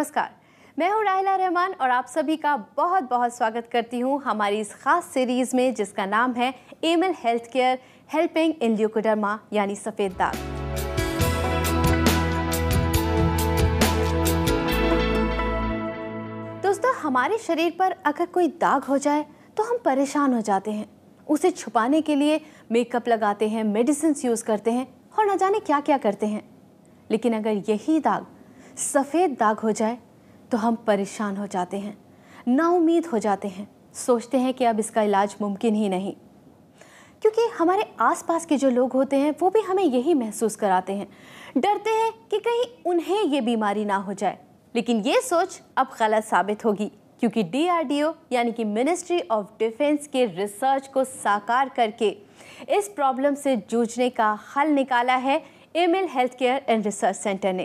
नमस्कार मैं हूं राहिला रहमान और आप सभी का बहुत बहुत स्वागत करती हूं हमारी इस खास सीरीज़ में जिसका नाम है Amil Health Care helping in leucoderma यानी सफ़ेद दाग दोस्तों हमारे शरीर पर अगर कोई दाग हो जाए तो हम परेशान हो जाते हैं उसे छुपाने के लिए मेकअप लगाते हैं मेडिसिन यूज़ करते हैं और न जाने क्या क्या करते हैं लेकिन अगर यही दाग सफ़ेद दाग हो जाए तो हम परेशान हो जाते हैं नाउमीद हो जाते हैं सोचते हैं कि अब इसका इलाज मुमकिन ही नहीं क्योंकि हमारे आसपास के जो लोग होते हैं वो भी हमें यही महसूस कराते हैं डरते हैं कि कहीं उन्हें ये बीमारी ना हो जाए लेकिन ये सोच अब गलत साबित होगी क्योंकि डी यानी कि मिनिस्ट्री ऑफ डिफेंस के रिसर्च को साकार करके इस प्रॉब्लम से जूझने का हल निकाला है Amil health Care and Research Centre ने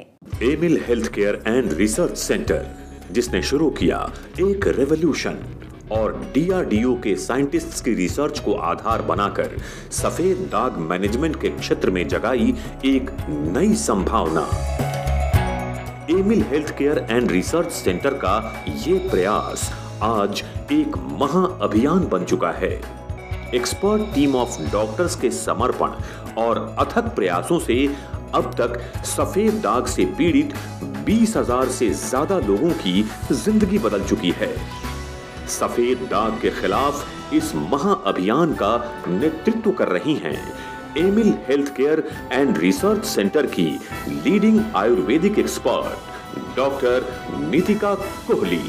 Amil health Care and Research Centre जिसने शुरू किया एक रेवोल्यूशन और डीआरडीओ के साइंटिस्ट्स की रिसर्च को आधार बनाकर सफेद दाग मैनेजमेंट के क्षेत्र में जगाई एक नई संभावना Amil health Care and Research Centre का ये प्रयास आज एक महाअभियान बन चुका है एक्सपर्ट टीम ऑफ डॉक्टर्स के समर्पण और अथक प्रयासों से अब तक सफेद दाग से पीड़ित 20,000 से ज्यादा लोगों की जिंदगी बदल चुकी है सफेद दाग के खिलाफ इस महाअभियान का नेतृत्व कर रही हैं Amil health Care and Research Centre की leading ayurvedic expert doctor Nitika Kohli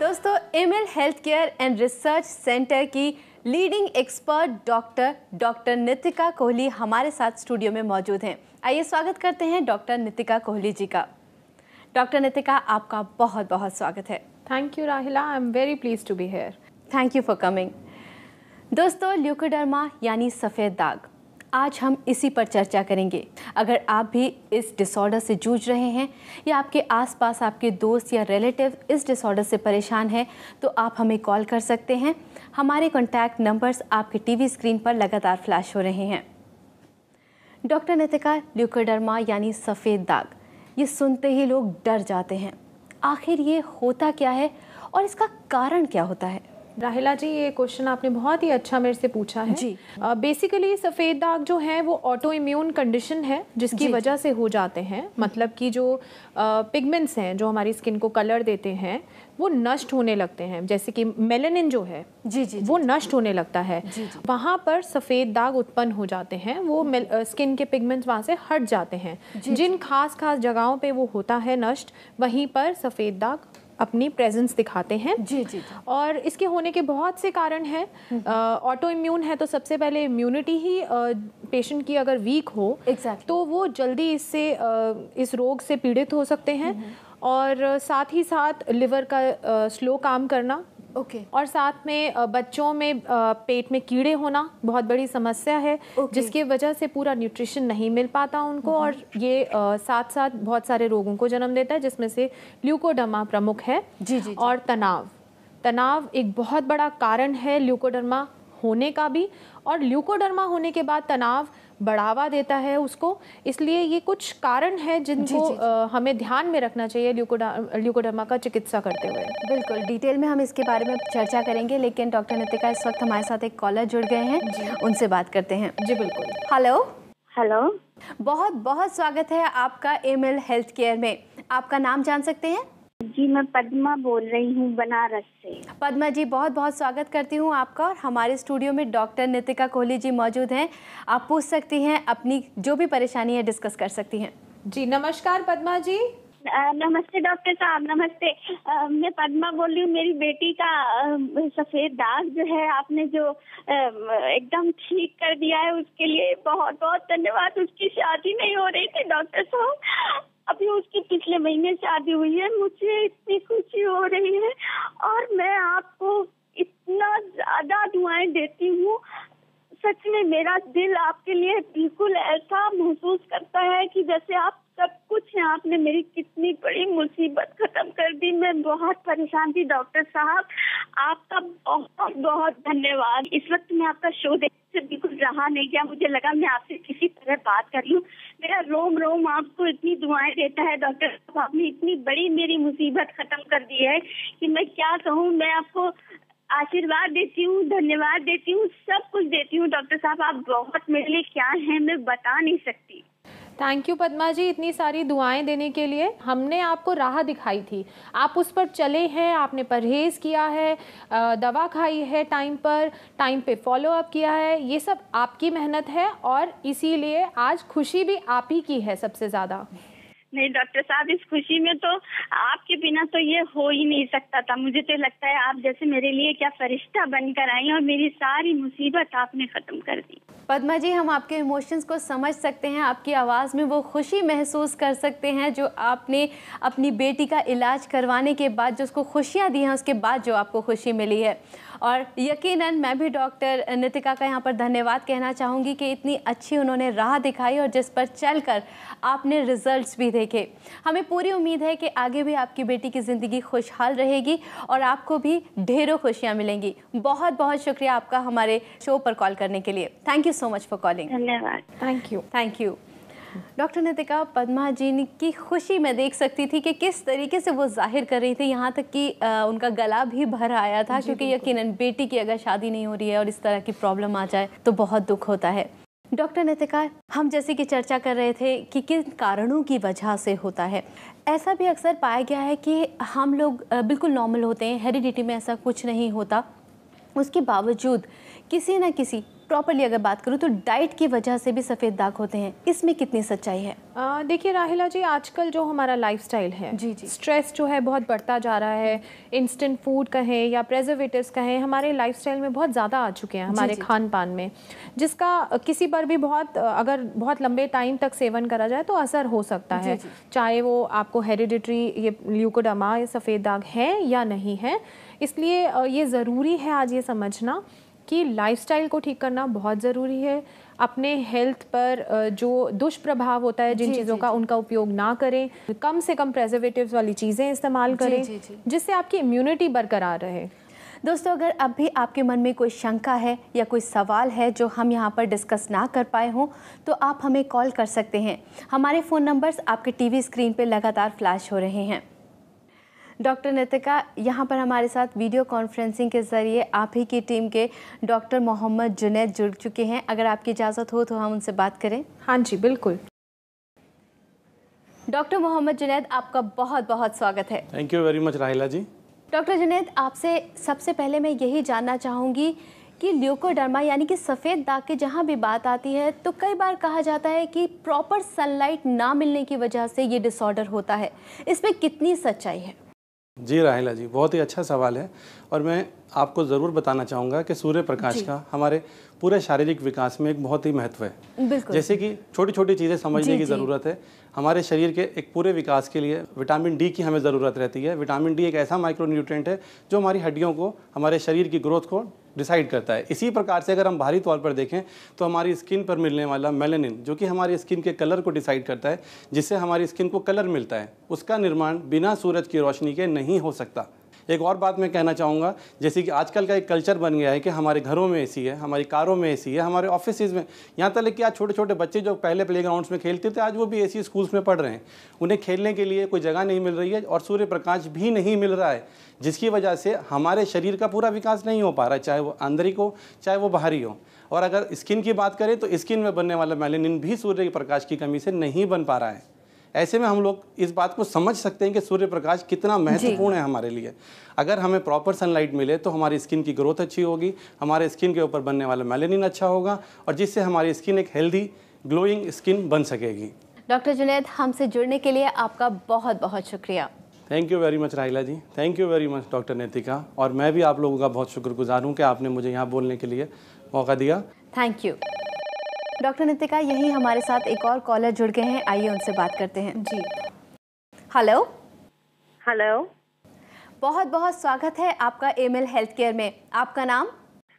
दोस्तों Amil health Care and Research Centre की leading expert doctor doctor Nitika Kohli हमारे साथ स्टूडियो में मौजूद हैं आइए स्वागत करते हैं डॉक्टर नितिका कोहली जी का डॉक्टर नितिका आपका बहुत बहुत स्वागत है thank you Rahila I am very please to be here thank you for coming दोस्तों ल्यूकोडर्मा यानी सफ़ेद दाग आज हम इसी पर चर्चा करेंगे अगर आप भी इस डिसऑर्डर से जूझ रहे हैं या आपके आसपास आपके दोस्त या रिलेटिव इस डिसऑर्डर से परेशान हैं तो आप हमें कॉल कर सकते हैं हमारे कॉन्टैक्ट नंबर्स आपके टीवी स्क्रीन पर लगातार फ्लैश हो रहे हैं डॉक्टर नितिका ल्यूकोडर्मा यानी सफ़ेद दाग ये सुनते ही लोग डर जाते हैं आखिर ये होता क्या है और इसका कारण क्या होता है राहिला जी ये क्वेश्चन आपने बहुत ही अच्छा मेरे से पूछा है जी बेसिकली सफ़ेद दाग जो है वो ऑटो इम्यून कंडीशन है जिसकी वजह से हो जाते हैं हम्म। मतलब कि जो पिगमेंट्स हैं जो हमारी स्किन को कलर देते हैं वो नष्ट होने लगते हैं जैसे कि मेलेनिन जो है जी जी वो नष्ट होने लगता है वहाँ पर सफ़ेद दाग उत्पन्न हो जाते हैं वो स्किन हम्म। के पिगमेंट्स वहाँ से हट जाते हैं जिन खास खास जगहों पे वो होता है नष्ट वहीं पर सफ़ेद दाग अपनी प्रेजेंस दिखाते हैं जी जी और इसके होने के बहुत से कारण हैं ऑटो इम्यून है तो सबसे पहले इम्यूनिटी ही पेशेंट की अगर वीक हो exactly. तो वो जल्दी इससे इस रोग से पीड़ित हो सकते हैं हम्म, हम्म। और साथ ही साथ लिवर का स्लो काम करना ओके okay. और साथ में बच्चों में पेट में कीड़े होना बहुत बड़ी समस्या है okay. जिसकी वजह से पूरा न्यूट्रिशन नहीं मिल पाता उनको mm-hmm. और ये साथ साथ बहुत सारे रोगों को जन्म देता है जिसमें से ल्यूकोडर्मा प्रमुख है जी जी और तनाव तनाव एक बहुत बड़ा कारण है ल्यूकोडर्मा होने का भी और ल्यूकोडर्मा होने के बाद तनाव बढ़ावा देता है उसको इसलिए ये कुछ कारण है जिनको जी, जी, जी. हमें ध्यान में रखना चाहिए ल्यूकोडर्मा का चिकित्सा करते हुए बिल्कुल डिटेल में हम इसके बारे में चर्चा करेंगे लेकिन डॉक्टर नितिका इस वक्त हमारे साथ एक कॉलर जुड़ गए हैं उनसे बात करते हैं जी बिल्कुल हेलो हेलो बहुत बहुत स्वागत है आपका एम हेल्थ केयर में आपका नाम जान सकते हैं जी मैं पद्मा बोल रही हूँ बनारस से पद्मा जी बहुत बहुत स्वागत करती हूँ आपका और हमारे स्टूडियो में डॉक्टर नितिका कोहली जी मौजूद हैं आप पूछ सकती हैं अपनी जो भी परेशानी है डिस्कस कर सकती हैं जी नमस्कार पद्मा जी नमस्ते डॉक्टर साहब नमस्ते आ, मैं पद्मा बोल रही हूँ मेरी बेटी का सफेद दाग जो है आपने जो एकदम ठीक कर दिया है उसके लिए बहुत बहुत धन्यवाद उसकी शादी नहीं हो रही थी डॉक्टर साहब अभी उसकी पिछले महीने शादी हुई है मुझे इतनी खुशी हो रही है और मैं आपको इतना ज्यादा दुआएं देती हूँ सच में मेरा दिल आपके लिए बिल्कुल ऐसा महसूस करता है कि जैसे आप सब कुछ है आपने मेरी कितनी बड़ी मुसीबत खत्म कर दी मैं बहुत परेशान थी डॉक्टर साहब आपका बहुत बहुत धन्यवाद इस वक्त मैं आपका शो देख से बिल्कुल रहा नहीं गया मुझे लगा मैं आपसे किसी तरह बात कर लूँ मेरा रोम रोम आपको इतनी दुआएं देता है डॉक्टर साहब आपने इतनी बड़ी मेरी मुसीबत खत्म कर दी है कि मैं क्या कहूँ मैं आपको आशीर्वाद देती हूँ धन्यवाद देती हूँ सब कुछ देती हूँ डॉक्टर साहब आप बहुत मेरे लिए क्या है मैं बता नहीं सकती थैंक यू पदमा जी इतनी सारी दुआएं देने के लिए हमने आपको राह दिखाई थी आप उस पर चले हैं आपने परहेज़ किया है दवा खाई है टाइम पर टाइम पे फॉलो अप किया है ये सब आपकी मेहनत है और इसीलिए आज खुशी भी आप ही की है सबसे ज़्यादा नहीं डॉक्टर साहब इस खुशी में तो आपके बिना तो ये हो ही नहीं सकता था मुझे तो लगता है आप जैसे मेरे लिए क्या फरिश्ता बनकर आई और मेरी सारी मुसीबत आपने खत्म कर दी पदमा जी हम आपके इमोशंस को समझ सकते हैं आपकी आवाज़ में वो खुशी महसूस कर सकते हैं जो आपने अपनी बेटी का इलाज करवाने के बाद जो उसको खुशियाँ दी हैं उसके बाद जो आपको खुशी मिली है और यकीनन मैं भी डॉक्टर नितिका का यहाँ पर धन्यवाद कहना चाहूँगी कि इतनी अच्छी उन्होंने राह दिखाई और जिस पर चल आपने रिजल्ट भी देखे हमें पूरी उम्मीद है कि आगे भी आपकी बेटी की ज़िंदगी खुशहाल रहेगी और आपको भी ढेरों खुशियाँ मिलेंगी बहुत बहुत शुक्रिया आपका हमारे शो पर कॉल करने के लिए thank you so much for calling धन्यवाद thank you thank you doctor Nitika Padma ji की खुशी मैं देख सकती थी कि किस तरीके से वो जाहिर कर रही थी यहाँ तक कि उनका गला भी भर आया था क्योंकि यकीनन बेटी की अगर शादी नहीं हो रही है और इस तरह की प्रॉब्लम आ जाए तो बहुत दुख होता है डॉक्टर नितिका हम जैसे कि चर्चा कर रहे थे कि किन कारणों की वजह से होता है ऐसा भी अक्सर पाया गया है कि हम लोग बिल्कुल नॉर्मल होते हैं हेरिडिटी में ऐसा कुछ नहीं होता उसके बावजूद किसी न किसी प्रॉपरली अगर बात करूँ तो डाइट की वजह से भी सफ़ेद दाग होते हैं इसमें कितनी सच्चाई है देखिए राहिला जी आजकल जो हमारा स्टाइल है जी जी स्ट्रेस जो है बहुत बढ़ता जा रहा है इंस्टेंट फूड कहें या प्रेजर्वेटिव कहें हमारे स्टाइल में बहुत ज़्यादा आ चुके हैं हमारे खान पान में जिसका किसी पर भी बहुत अगर बहुत लंबे टाइम तक सेवन करा जाए तो असर हो सकता है चाहे वो आपको हेरिडिटरी ये ल्यूकोडमा ये सफ़ेद दाग है या नहीं है इसलिए ये ज़रूरी है आज ये समझना कि लाइफस्टाइल को ठीक करना बहुत ज़रूरी है अपने हेल्थ पर जो दुष्प्रभाव होता है जिन चीज़ों का उनका उपयोग ना करें कम से कम प्रेजर्वेटिव वाली चीज़ें इस्तेमाल करें जी, जी, जी. जिससे आपकी इम्यूनिटी बरकरार रहे दोस्तों अगर अब भी आपके मन में कोई शंका है या कोई सवाल है जो हम यहाँ पर डिस्कस ना कर पाए हों तो आप हमें कॉल कर सकते हैं हमारे फ़ोन नंबर्स आपके टीवी स्क्रीन पर लगातार फ्लैश हो रहे हैं डॉक्टर नितिका यहाँ पर हमारे साथ वीडियो कॉन्फ्रेंसिंग के ज़रिए आप ही की टीम के डॉक्टर मोहम्मद जुनेद जुड़ चुके हैं अगर आपकी इजाज़त हो तो हम उनसे बात करें हाँ जी बिल्कुल डॉक्टर मोहम्मद जुनेद आपका बहुत बहुत स्वागत है thank you very much Rahila ji doctor Junaid आपसे सबसे पहले मैं यही जानना चाहूँगी कि ल्यूकोडर्मा यानी कि सफ़ेद दाग की जहाँ भी बात आती है तो कई बार कहा जाता है कि प्रॉपर सनलाइट ना मिलने की वजह से ये डिसऑर्डर होता है इसमें कितनी सच्चाई है जी राहिला जी बहुत ही अच्छा सवाल है और मैं आपको ज़रूर बताना चाहूँगा कि सूर्य प्रकाश का हमारे पूरे शारीरिक विकास में एक बहुत ही महत्व है जैसे कि छोटी छोटी चीज़ें समझने की ज़रूरत है हमारे शरीर के एक पूरे विकास के लिए विटामिन डी की हमें ज़रूरत रहती है विटामिन डी एक ऐसा माइक्रो न्यूट्रेंट है जो हमारी हड्डियों को हमारे शरीर की ग्रोथ को डिसाइड करता है इसी प्रकार से अगर हम भारी तौर पर देखें तो हमारी स्किन पर मिलने वाला मेलेनिन जो कि हमारी स्किन के कलर को डिसाइड करता है जिससे हमारी स्किन को कलर मिलता है उसका निर्माण बिना सूरज की रोशनी के नहीं हो सकता एक और बात मैं कहना चाहूँगा जैसे कि आजकल का एक कल्चर बन गया है कि हमारे घरों में ऐसी है हमारी कारों में ऐसी है हमारे ऑफिस में यहाँ तक कि आज छोटे छोटे बच्चे जो पहले प्ले में खेलते थे आज वो भी ऐसी स्कूल्स में पढ़ रहे हैं उन्हें खेलने के लिए कोई जगह नहीं मिल रही है और सूर्य प्रकाश भी नहीं मिल रहा है जिसकी वजह से हमारे शरीर का पूरा विकास नहीं हो पा रहा है चाहे वो आंतरिक हो चाहे वो बाहरी हो और अगर स्किन की बात करें तो स्किन में बनने वाला मेलेनिन भी सूर्य के प्रकाश की कमी से नहीं बन पा रहा है ऐसे में हम लोग इस बात को समझ सकते हैं कि सूर्य प्रकाश कितना महत्वपूर्ण है हमारे लिए अगर हमें प्रॉपर सनलाइट मिले तो हमारी स्किन की ग्रोथ अच्छी होगी हमारे स्किन के ऊपर बनने वाला मेलेनिन अच्छा होगा और जिससे हमारी स्किन एक हेल्दी ग्लोइंग स्किन बन सकेगी डॉक्टर जुनेद हमसे जुड़ने के लिए आपका बहुत बहुत शुक्रिया thank you very much Rahila ji thank you very much doctor Naitika और मैं भी आप लोगों का बहुत शुक्रगुजार हूँ कि आपने मुझे यहाँ बोलने के लिए मौका दिया थैंक यू डॉक्टर नितिका यही हमारे साथ एक और कॉलर जुड़ गए हैं आइए उनसे बात करते हैं जी हेलो हेलो बहुत बहुत स्वागत है आपका एल हेल्थ केयर में आपका नाम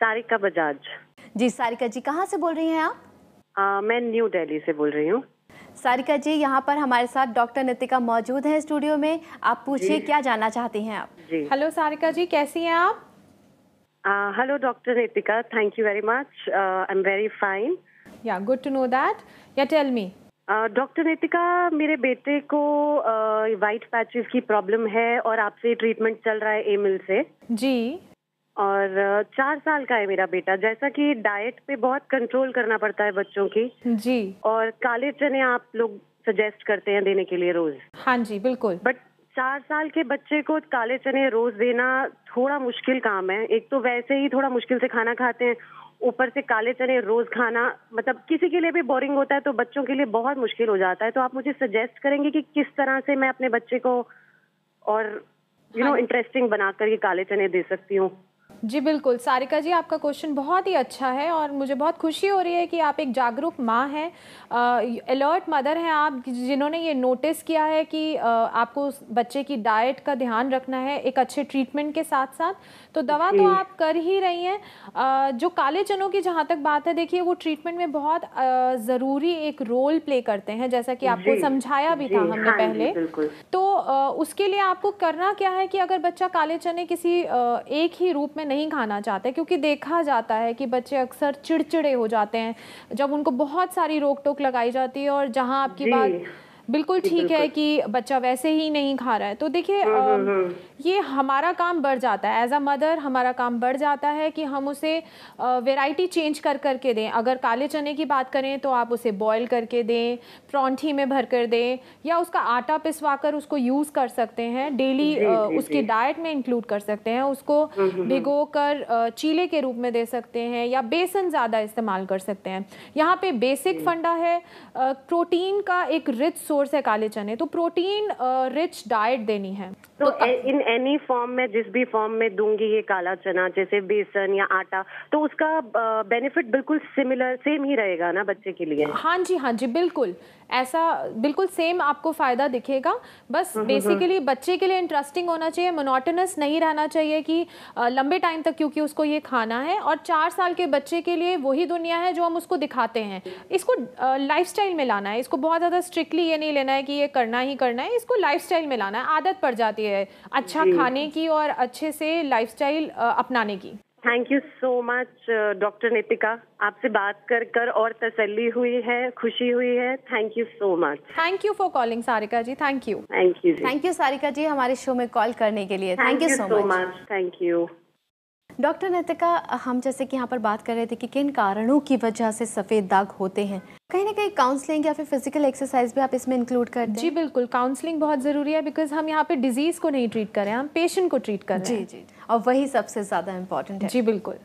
सारिका बजाज जी सारिका जी कहाँ से बोल रही हैं आप आ, मैं न्यू दिल्ली से बोल रही हूँ सारिका जी यहाँ पर हमारे साथ डॉक्टर नितिका मौजूद हैं स्टूडियो में आप पूछिए क्या जानना चाहती हैं आप हेलो सारिका जी कैसी हैं आप hello doctor Nitika thank you very much I am very fine yeah good to know that yeah tell me doctor Nitika मेरे बेटे को वाइट uh, पैचेस की प्रॉब्लम है और आपसे ट्रीटमेंट चल रहा है एमिल से जी और uh, चार साल का है मेरा बेटा जैसा कि डाइट पे बहुत कंट्रोल करना पड़ता है बच्चों की जी और काले चने आप लोग सजेस्ट करते हैं देने के लिए रोज हाँ जी बिल्कुल बट चार साल के बच्चे को काले चने रोज देना थोड़ा मुश्किल काम है एक तो वैसे ही थोड़ा मुश्किल से खाना खाते हैं ऊपर से काले चने रोज खाना मतलब किसी के लिए भी बोरिंग होता है तो बच्चों के लिए बहुत मुश्किल हो जाता है तो आप मुझे सजेस्ट करेंगे कि किस तरह से मैं अपने बच्चे को और यू नो इंटरेस्टिंग बनाकर ये काले चने दे सकती हूँ जी बिल्कुल सारिका जी आपका क्वेश्चन बहुत ही अच्छा है और मुझे बहुत खुशी हो रही है कि आप एक जागरूक माँ हैं अलर्ट मदर हैं आप जिन्होंने ये नोटिस किया है कि आ, आपको बच्चे की डाइट का ध्यान रखना है एक अच्छे ट्रीटमेंट के साथ साथ तो दवा तो आप कर ही रही हैं जो काले चनों की जहाँ तक बात है देखिए वो ट्रीटमेंट में बहुत ज़रूरी एक रोल प्ले करते हैं जैसा कि आपको समझाया भी था हमने हाँ पहले तो उसके लिए आपको करना क्या है कि अगर बच्चा काले चने किसी एक ही रूप में नहीं खाना चाहते क्योंकि देखा जाता है कि बच्चे अक्सर चिड़चिड़े हो जाते हैं जब उनको बहुत सारी रोक टोक लगाई जाती है और जहाँ आपकी बात बिल्कुल ठीक है कि बच्चा वैसे ही नहीं खा रहा है तो देखिए हम्म, हम्म, हम्म। ये हमारा काम बढ़ जाता है एज अ मदर हमारा काम बढ़ जाता है कि हम उसे वेराइटी चेंज कर करके दें अगर काले चने की बात करें तो आप उसे बॉईल करके दें प्रॉन्ठी में भर कर दें या उसका आटा पिसवा कर उसको यूज़ कर सकते हैं डेली उसकी डाइट में इंक्लूड कर सकते हैं उसको भिगो कर चीले के रूप में दे सकते हैं या बेसन ज़्यादा इस्तेमाल कर सकते हैं यहाँ पे बेसिक फंडा है प्रोटीन का एक रिच सोर्स है काले चने तो प्रोटीन रिच डाइट देनी है तो इन एनी फॉर्म में जिस भी फॉर्म में दूंगी ये काला चना जैसे बेसन या आटा तो उसका बेनिफिट बिल्कुल सिमिलर सेम ही रहेगा ना बच्चे के लिए हाँ जी हाँ जी बिल्कुल ऐसा बिल्कुल सेम आपको फ़ायदा दिखेगा बस बेसिकली हम्म, हम्म, हम्म। बच्चे के लिए इंटरेस्टिंग होना चाहिए मोनोटनस नहीं रहना चाहिए कि लंबे टाइम तक क्योंकि उसको ये खाना है और चार साल के बच्चे के लिए वही दुनिया है जो हम उसको दिखाते हैं इसको लाइफ में लाना है इसको बहुत ज़्यादा स्ट्रिक्टली ये नहीं लेना है कि ये करना ही करना है इसको स्टाइल में लाना है आदत पड़ जाती है अच्छा खाने की और अच्छे से स्टाइल अपनाने की thank you so much doctor Nitika आपसे बात कर कर और तसल्ली हुई है खुशी हुई है thank you so much thank you for calling Sarika ji thank you thank you thank you Sarika ji हमारे शो में कॉल करने के लिए thank you so much thank you doctor Naitika हम जैसे कि यहाँ पर बात कर रहे थे कि किन कारणों की वजह से सफ़ेद दाग होते हैं कहीं ना कहीं काउंसलिंग या फिर फिजिकल एक्सरसाइज भी आप इसमें इंक्लूड करते हैं जी बिल्कुल काउंसलिंग बहुत ज़रूरी है बिकॉज हम यहाँ पे डिजीज़ को नहीं ट्रीट कर रहे हैं हम पेशेंट को ट्रीट कर रहे हैं जी जी और वही सबसे ज़्यादा इम्पॉर्टेंट है जी बिल्कुल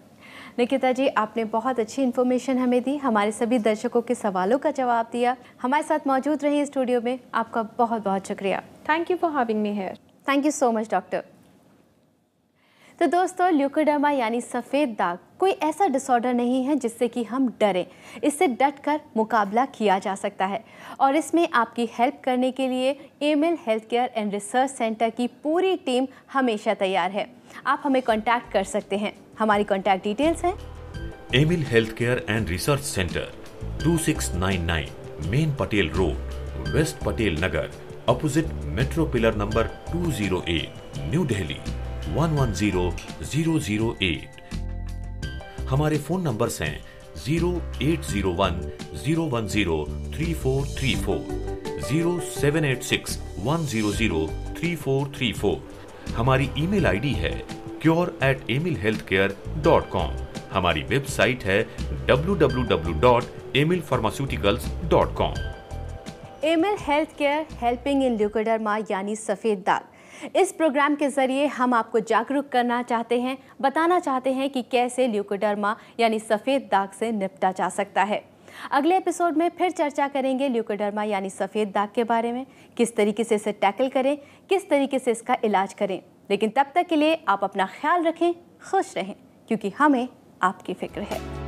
निकिता जी आपने बहुत अच्छी इन्फॉर्मेशन हमें दी हमारे सभी दर्शकों के सवालों का जवाब दिया हमारे साथ मौजूद रहे स्टूडियो में आपका बहुत बहुत शुक्रिया thank you for having me here thank you so much doctor तो दोस्तों ल्यूकोडर्मा यानी सफ़ेद दाग कोई ऐसा डिसऑर्डर नहीं है जिससे कि हम डरें इससे डट कर मुकाबला किया जा सकता है और इसमें आपकी हेल्प करने के लिए Amil Health Care and Research Centre की पूरी टीम हमेशा तैयार है आप हमें कॉन्टैक्ट कर सकते हैं हमारी कॉन्टैक्ट डिटेल्स हैं Amil health Care and Research Centre 2699 main Patel road west Patel Nagar opposite metro pillar number 208 New Delhi 110008 हमारे फोन नंबर्स हैं 0801 010 हमारी ईमेल आईडी है cure at Amil health care dot com हमारी वेबसाइट है W W W dot Amil pharmaceuticals dot com Amil health Care helping in leucoderma यानी सफेद दाग इस प्रोग्राम के ज़रिए हम आपको जागरूक करना चाहते हैं बताना चाहते हैं कि कैसे ल्यूकोडर्मा यानी सफ़ेद दाग से निपटा जा सकता है अगले एपिसोड में फिर चर्चा करेंगे ल्यूकोडर्मा यानी सफ़ेद दाग के बारे में किस तरीके से इसे टैकल करें किस तरीके से इसका इलाज करें लेकिन तब तक के लिए आप अपना ख्याल रखें खुश रहें क्योंकि हमें आपकी फिक्र है